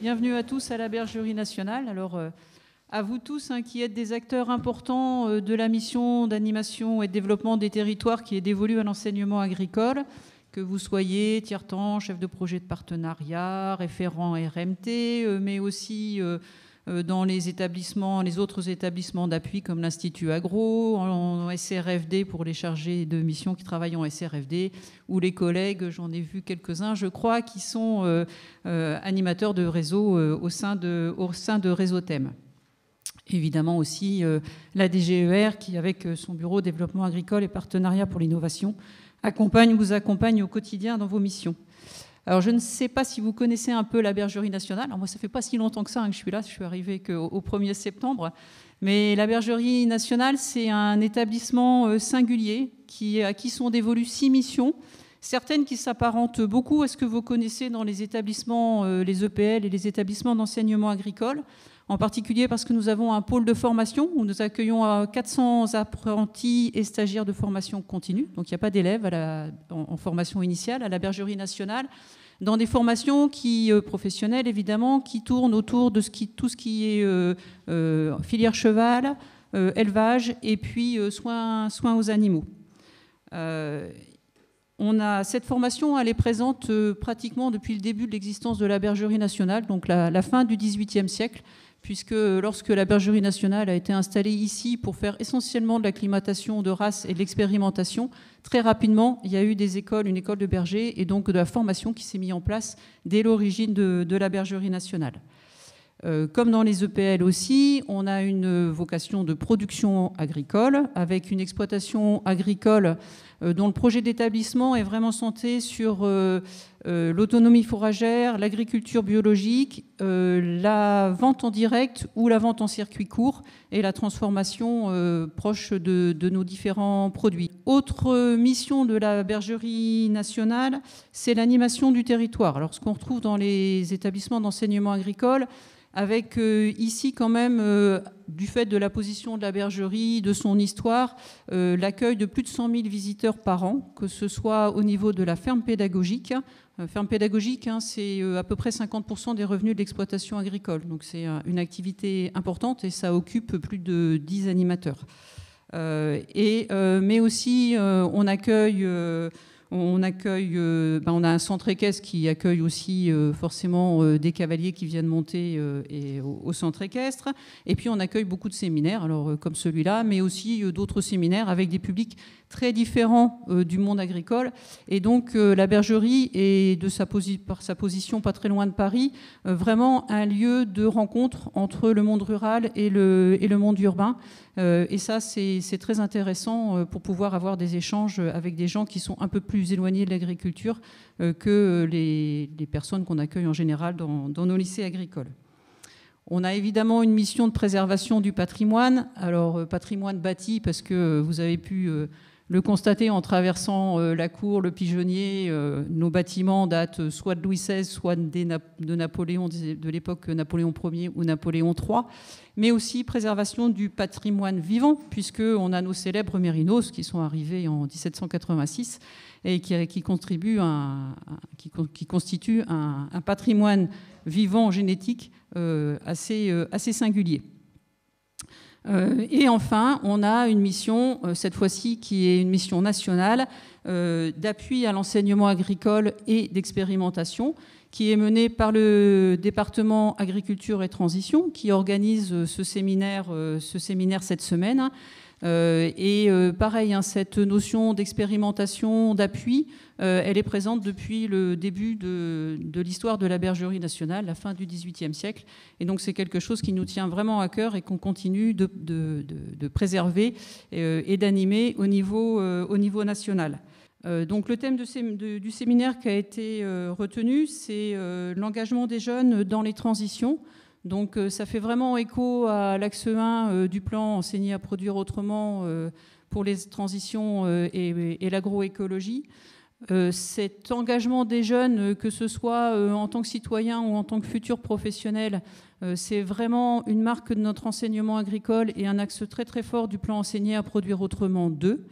Bienvenue à tous à la Bergerie nationale. Alors, euh, à vous tous hein, qui êtes des acteurs importants euh, de la mission d'animation et de développement des territoires qui est dévolue à l'enseignement agricole, que vous soyez tiers-temps, chef de projet de partenariat, référent RMT, euh, mais aussi euh, dans les établissements, les autres établissements d'appui comme l'Institut Agro, en, SRFD pour les chargés de mission qui travaillent en SRFD, ou les collègues, j'en ai vu quelques-uns, je crois, qui sont euh, euh, animateurs de réseau au, sein de, Réseau Thème. Évidemment aussi la DGER qui, avec son bureau développement agricole et partenariat pour l'innovation, accompagne, vous accompagne au quotidien dans vos missions. Alors je ne sais pas si vous connaissez un peu la Bergerie nationale. moi, ça fait pas si longtemps que ça hein, que je suis là. Je suis arrivée qu'au au 1er septembre. Mais la Bergerie nationale, c'est un établissement euh, singulier qui, euh, à qui sont dévolues six missions, certaines qui s'apparentent beaucoup à ce que vous connaissez dans les établissements, euh, les EPL et les établissements d'enseignement agricole, en particulier parce que nous avons un pôle de formation où nous accueillons 400 apprentis et stagiaires de formation continue, donc il n'y a pas d'élèves en formation initiale à la Bergerie nationale dans des formations qui, euh, professionnelles évidemment, qui tournent autour de tout ce qui est euh, euh, filière cheval, élevage et puis soins, aux animaux. on a, cette formation, elle est présente pratiquement depuis le début de l'existence de la bergerie nationale, donc la fin du XVIIIe siècle puisque lorsque la bergerie nationale a été installée ici pour faire essentiellement de l'acclimatation de races et de l'expérimentation, très rapidement, il y a eu des écoles, une école de bergers et donc de la formation qui s'est mise en place dès l'origine de, la bergerie nationale. Euh, comme dans les EPL aussi, on a une vocation de production agricole avec une exploitation agricole euh, dont le projet d'établissement est vraiment centré sur euh, euh, l'autonomie fourragère, l'agriculture biologique, la vente en direct ou la vente en circuit court et la transformation proche de, nos différents produits. Autre mission de la bergerie nationale, c'est l'animation du territoire. Alors ce qu'on retrouve dans les établissements d'enseignement agricole, avec ici quand même, du fait de la position de la bergerie, de son histoire, l'accueil de plus de 100 000 visiteurs par an, que ce soit au niveau de la ferme pédagogique. Euh, ferme pédagogique, hein, c'est euh, à peu près 50% des revenus de l'exploitation agricole. Donc c'est euh, une activité importante et ça occupe plus de 10 animateurs. et, mais aussi, on accueille on accueille, euh, bah, on a un centre équestre qui accueille aussi euh, forcément euh, des cavaliers qui viennent monter au, centre équestre. Et puis on accueille beaucoup de séminaires, alors comme celui-là, mais aussi d'autres séminaires avec des publics très différents du monde agricole. Et donc la bergerie est de sa par sa position pas très loin de Paris, vraiment un lieu de rencontre entre le monde rural et le, et le monde urbain. Euh, et ça, c'est très intéressant euh, pour pouvoir avoir des échanges avec des gens qui sont un peu plus éloignés de l'agriculture euh, que les, personnes qu'on accueille en général dans, dans nos lycées agricoles. On a évidemment une mission de préservation du patrimoine. Alors, patrimoine bâti, parce que vous avez pu le constater en traversant euh, la cour, le pigeonnier. Euh, nos bâtiments datent soit de Louis XVI, soit de, Napoléon, de l'époque Napoléon Ier ou Napoléon III, mais aussi préservation du patrimoine vivant, puisqu'on a nos célèbres mérinos qui sont arrivés en 1786 et qui, contribuent qui, qui constituent un, patrimoine vivant génétique euh, assez singulier. Euh, et enfin, on a une mission, euh, cette fois-ci, qui est une mission nationale euh, d'appui à l'enseignement agricole et d'expérimentation, qui est menée par le département agriculture et transition, qui organise ce séminaire, ce séminaire cette semaine. Euh, et euh, pareil, hein, cette notion d'expérimentation, d'appui, euh, elle est présente depuis le début de, l'histoire de la bergerie nationale, la fin du XVIIIe siècle. Et donc c'est quelque chose qui nous tient vraiment à cœur et qu'on continue de, préserver et, d'animer au niveau, national. donc le thème du séminaire qui a été retenu, c'est l'engagement des jeunes dans les transitions. Donc euh, ça fait vraiment écho à l'axe 1 euh, du plan enseigner à produire autrement euh, pour les transitions et, l'agroécologie. cet engagement des jeunes, que ce soit en tant que citoyens ou en tant que futurs professionnels, c'est vraiment une marque de notre enseignement agricole et un axe très très fort du plan enseigner à produire autrement 2.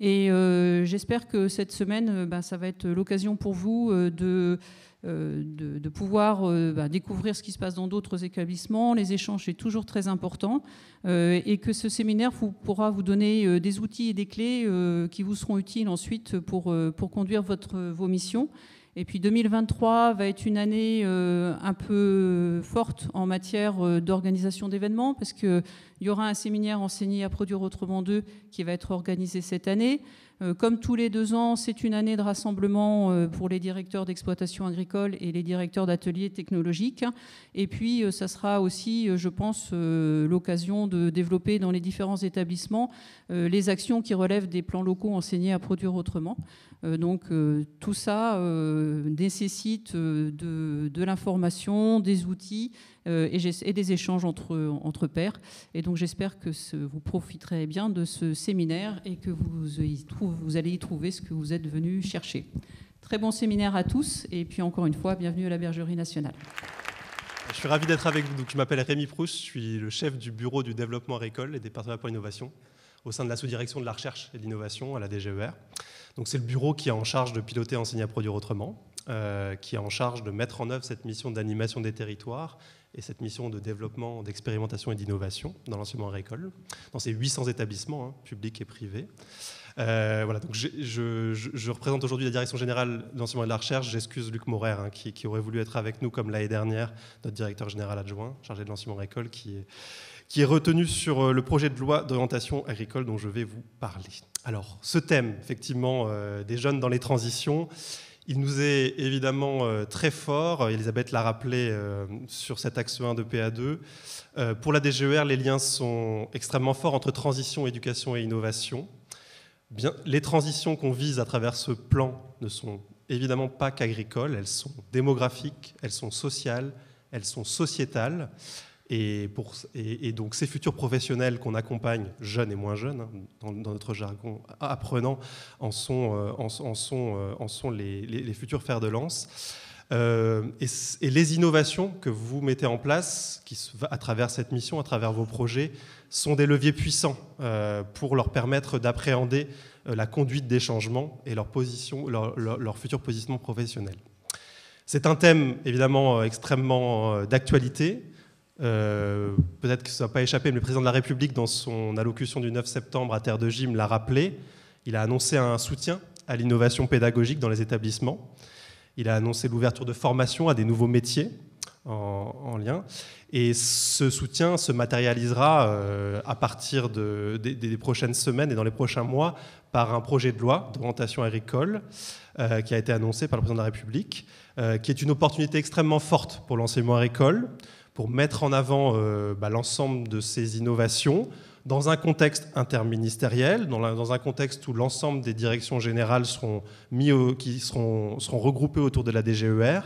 Et euh, j'espère que cette semaine, euh, bah, ça va être l'occasion pour vous euh, de, de, pouvoir bah, découvrir ce qui se passe dans d'autres établissements. Les échanges, sont toujours très importants et que ce séminaire vous, pourra vous donner des outils et des clés qui vous seront utiles ensuite pour, pour conduire votre, vos missions. Et puis 2023 va être une année un peu forte en matière d'organisation d'événements parce que il y aura un séminaire enseigné à produire autrement 2 qui va être organisé cette année. Euh, comme tous les deux ans, c'est une année de rassemblement euh, pour les directeurs d'exploitation agricole et les directeurs d'ateliers technologiques. Et puis, euh, ça sera aussi, je pense, l'occasion de développer dans les différents établissements les actions qui relèvent des plans locaux enseignés à produire autrement. Donc, tout ça nécessite de, de l'information, des outils euh, et, des échanges entre, entre pairs. Et donc j'espère que vous profiterez bien de ce séminaire et que vous, vous allez y trouver ce que vous êtes venu chercher. Très bon séminaire à tous et puis encore une fois, bienvenue à la Bergerie nationale. Je suis ravi d'être avec vous. je m'appelle Rémi Proust, je suis le chef du bureau du développement récolte et des partenariats pour l'innovation au sein de la sous-direction de la recherche et de l'innovation à la DGER. Donc c'est le bureau qui est en charge de piloter, enseigner à produire autrement, euh, qui est en charge de mettre en œuvre cette mission d'animation des territoires et cette mission de développement, d'expérimentation et d'innovation dans l'enseignement agricole, dans ces 800 établissements, hein, publics et privés. Euh, voilà, donc je, représente aujourd'hui la direction générale de l'enseignement et de la recherche. J'excuse Luc Morer, hein, qui, aurait voulu être avec nous comme l'année dernière, notre directeur général adjoint, chargé de l'enseignement agricole, qui est, retenu sur euh, le projet de loi d'orientation agricole dont je vais vous parler. Alors, ce thème, effectivement, euh, des jeunes dans les transitions, il nous est évidemment euh, très fort, Elisabeth l'a rappelé euh, sur cet axe 1 de PA2. Euh, pour la DGER, les liens sont extrêmement forts entre transition, éducation et innovation. Bien, les transitions qu'on vise à travers ce plan ne sont évidemment pas qu'agricoles, elles sont démographiques, elles sont sociales, elles sont sociétales. Et, pour, et, donc ces futurs professionnels qu'on accompagne, jeunes et moins jeunes, hein, dans, notre jargon apprenants, en sont, euh, euh, les, futurs fers de lance. Euh, et, les innovations que vous mettez en place, qui, à travers cette mission, à travers vos projets, sont des leviers puissants pour leur permettre d'appréhender la conduite des changements et leur, position, leur futur positionnement professionnel. C'est un thème évidemment extrêmement d'actualité euh, peut-être que ça n'a pas échappé, mais le président de la République, dans son allocution du 9 septembre à Terre de Gym, l'a rappelé. Il a annoncé un soutien à l'innovation pédagogique dans les établissements. Il a annoncé l'ouverture de formations à des nouveaux métiers en, lien. Et ce soutien se matérialisera euh, à partir des, prochaines semaines et dans les prochains mois par un projet de loi d'orientation agricole euh, qui a été annoncé par le président de la République, qui est une opportunité extrêmement forte pour l'enseignement agricole, pour mettre en avant euh, bah, l'ensemble de ces innovations dans un contexte interministériel, dans, un contexte où l'ensemble des directions générales seront, mis qui seront, seront regroupées autour de la DGER.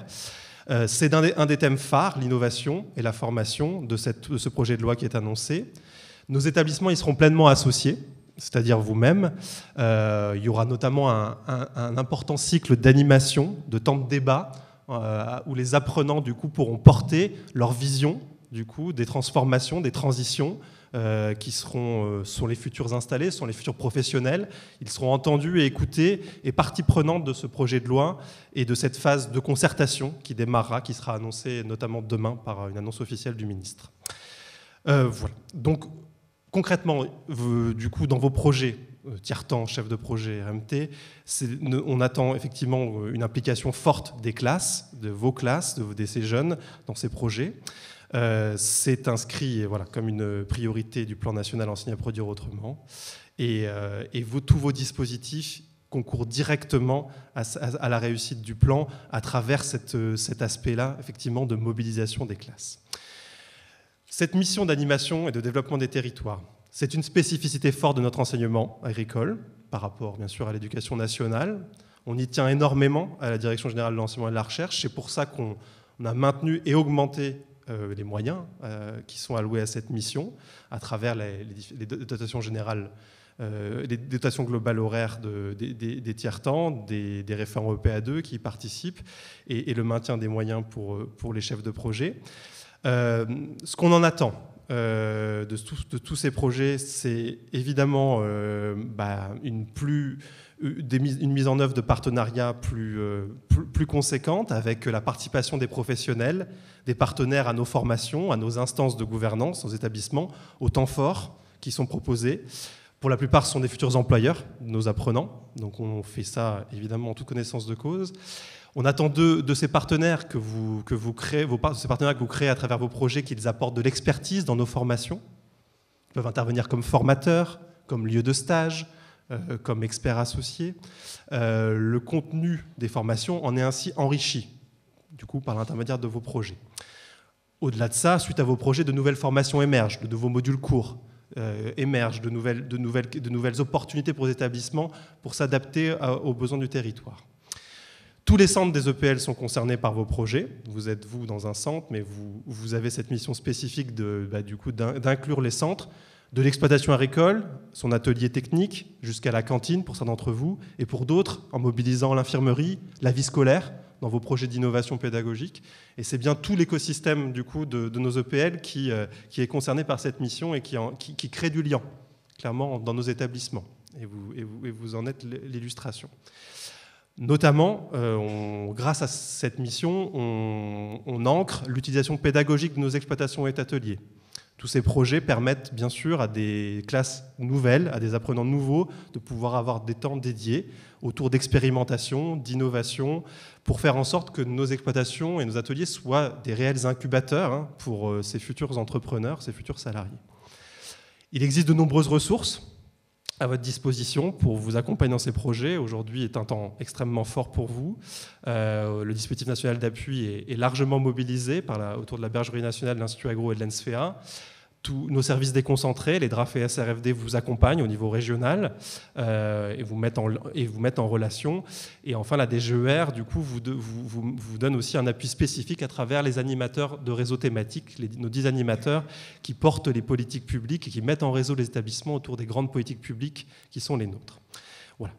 Euh, c'est un, des thèmes phares, l'innovation et la formation de, cette, ce projet de loi qui est annoncé. Nos établissements y seront pleinement associés, c'est-à-dire vous-même. Euh, il y aura notamment un, un important cycle d'animation, de temps de débat euh, où les apprenants du coup pourront porter leur vision du coup des transformations, des transitions euh, qui seront, euh, sont les futurs installés, sont les futurs professionnels. Ils seront entendus et écoutés et partie prenante de ce projet de loi et de cette phase de concertation qui démarrera, qui sera annoncée notamment demain par une annonce officielle du ministre. voilà. Donc concrètement, euh, du coup, dans vos projets, euh, tiers chef de projet RMT, on attend effectivement euh, une implication forte des classes, de vos classes, de, vos ces jeunes dans ces projets. c'est inscrit voilà, comme une priorité du plan national enseigner à produire autrement. Et, tous vos dispositifs concourent directement à, la réussite du plan à travers cet aspect-là, effectivement, de mobilisation des classes. Cette mission d'animation et de développement des territoires, c'est une spécificité forte de notre enseignement agricole par rapport bien sûr à l'éducation nationale. On y tient énormément à la Direction générale de l'enseignement et de la recherche. C'est pour ça qu'on a maintenu et augmenté euh, les moyens euh, qui sont alloués à cette mission à travers les, dotations générales, euh, les dotations globales horaires de, des, tiers-temps, des, des, référents EPA2 qui y participent et, le maintien des moyens pour les chefs de projet. Euh, ce qu'on en attend, euh, de, de, tous ces projets, c'est évidemment euh, bah, une, plus, une mise en œuvre de partenariats plus, plus, conséquente avec la participation des professionnels, des partenaires à nos formations, à nos instances de gouvernance, aux établissements, aux temps forts qui sont proposés. Pour la plupart, ce sont des futurs employeurs, nos apprenants, donc on fait ça évidemment en toute connaissance de cause. On attend de, ces partenaires que vous, que vous créez, partenaires que vous créez à travers vos projets, qu'ils apportent de l'expertise dans nos formations. Ils peuvent intervenir comme formateurs, comme lieu de stage, euh, comme experts associés. Euh, le contenu des formations en est ainsi enrichi, du coup, par l'intermédiaire de vos projets. Au-delà de ça, suite à vos projets, de nouvelles formations émergent, de nouveaux modules courts. Euh, émergent, de nouvelles, de, nouvelles, de nouvelles opportunités pour les établissements pour s'adapter aux besoins du territoire. Tous les centres des EPL sont concernés par vos projets. Vous êtes, vous, dans un centre, mais vous, avez cette mission spécifique de, bah, du coup, d'inclure les centres, de l'exploitation agricole, son atelier technique, jusqu'à la cantine pour certains d'entre vous, et pour d'autres, en mobilisant l'infirmerie, la vie scolaire, dans vos projets d'innovation pédagogique. Et c'est bien tout l'écosystème du coup de, nos EPL qui, euh, qui, est concerné par cette mission et qui, qui, crée du lien, clairement, dans nos établissements. vous, et vous en êtes l'illustration. Notamment, euh, grâce à cette mission, on, ancre l'utilisation pédagogique de nos exploitations et ateliers. Tous ces projets permettent bien sûr à des classes nouvelles, à des apprenants nouveaux, de pouvoir avoir des temps dédiés autour d'expérimentation, d'innovation, pour faire en sorte que nos exploitations et nos ateliers soient des réels incubateurs hein, pour euh, ces futurs entrepreneurs, ces futurs salariés. Il existe de nombreuses ressources à votre disposition pour vous accompagner dans ces projets. Aujourd'hui est un temps extrêmement fort pour vous. Euh, le dispositif national d'appui est, largement mobilisé par autour de la Bergerie nationale, l'Institut Agro et de l'ENSFEA tous nos services déconcentrés, les DRAF et SRFD vous accompagnent au niveau régional euh, et, vous mettent en, relation. Et enfin, la DGER, du coup, vous, donne aussi un appui spécifique à travers les animateurs de réseaux thématiques, nos 10 animateurs qui portent les politiques publiques et qui mettent en réseau les établissements autour des grandes politiques publiques qui sont les nôtres. Voilà.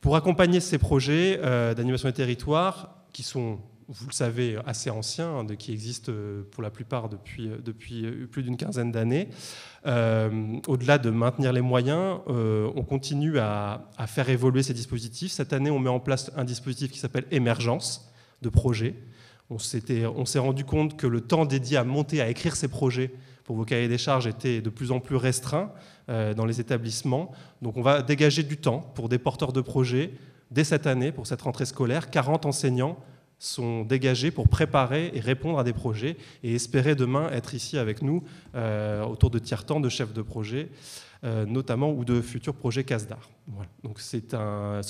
Pour accompagner ces projets euh, d'animation des territoires, qui sont vous le savez, assez ancien, de, qui existe euh, pour la plupart depuis, euh, depuis euh, plus d'une quinzaine d'années. Au-delà de maintenir les moyens, on continue à, faire évoluer ces dispositifs. Cette année, on met en place un dispositif qui s'appelle Émergence de projet. On s'est rendu compte que le temps dédié à monter, à écrire ces projets pour vos cahiers des charges était de plus en plus restreint dans les établissements. Donc on va dégager du temps pour des porteurs de projets dès cette année, pour cette rentrée scolaire, 40 enseignants sont dégagés pour préparer et répondre à des projets et espérer demain être ici avec nous euh, autour de tiers-temps, de chefs de projet euh, notamment ou de futurs projets CASDAR. d'art. Donc c'est un,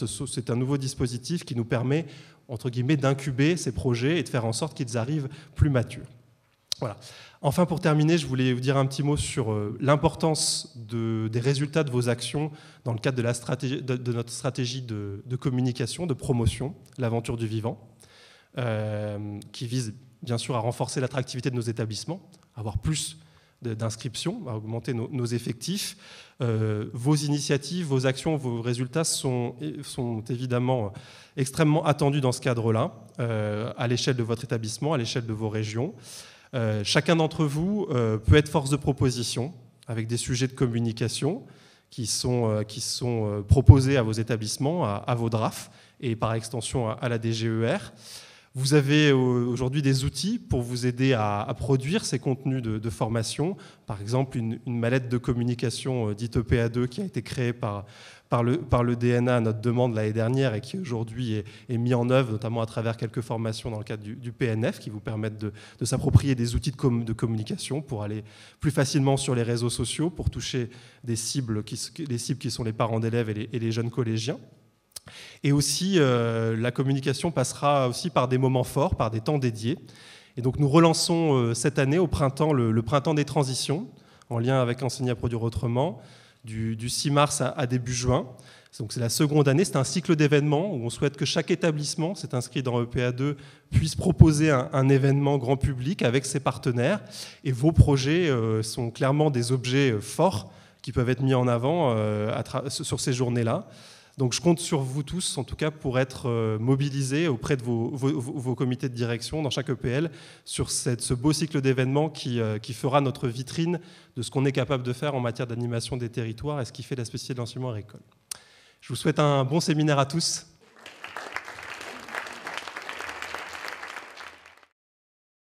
nouveau dispositif qui nous permet entre guillemets d'incuber ces projets et de faire en sorte qu'ils arrivent plus matures. Enfin, pour terminer, je voulais vous dire un petit mot sur euh, l'importance des résultats de vos actions dans le cadre de, notre stratégie de communication, de promotion, l'aventure du vivant. Euh, qui vise bien sûr à renforcer l'attractivité de nos établissements, avoir plus d'inscriptions, à augmenter nos, effectifs. Euh, vos initiatives, vos actions, vos résultats sont, sont évidemment extrêmement attendus dans ce cadre-là, euh, à l'échelle de votre établissement, à l'échelle de vos régions. chacun d'entre vous peut être force de proposition avec des sujets de communication qui sont, qui sont proposés à vos établissements, à, vos drafts, et par extension à la DGER. Vous avez euh, aujourd'hui des outils pour vous aider à, produire ces contenus de, formation. Par exemple, une, mallette de communication euh, dite EPA2 qui a été créée par, le, DNA à notre demande l'année dernière et qui aujourd'hui est, est mise en œuvre, notamment à travers quelques formations dans le cadre du, PNF qui vous permettent de, s'approprier des outils de, communication pour aller plus facilement sur les réseaux sociaux, pour toucher des cibles qui, les cibles qui sont les parents d'élèves et les jeunes collégiens. Et aussi, euh, la communication passera aussi par des moments forts, par des temps dédiés. Et donc, nous relançons euh, cette année, au printemps, le, printemps des transitions, en lien avec Enseigner à produire autrement, du, 6 mars à, début juin. Donc, c'est la seconde année, c'est un cycle d'événements où on souhaite que chaque établissement, c'est inscrit dans EPA2, puisse proposer un, événement grand public avec ses partenaires. Et vos projets euh, sont clairement des objets forts qui peuvent être mis en avant sur ces journées-là. Donc je compte sur vous tous, en tout cas, pour être euh, mobilisés auprès de vos, comités de direction dans chaque EPL sur ce beau cycle d'événements qui, euh, qui, fera notre vitrine de ce qu'on est capable de faire en matière d'animation des territoires et ce qui fait la spécialité de l'enseignement agricole. Je vous souhaite un bon séminaire à tous.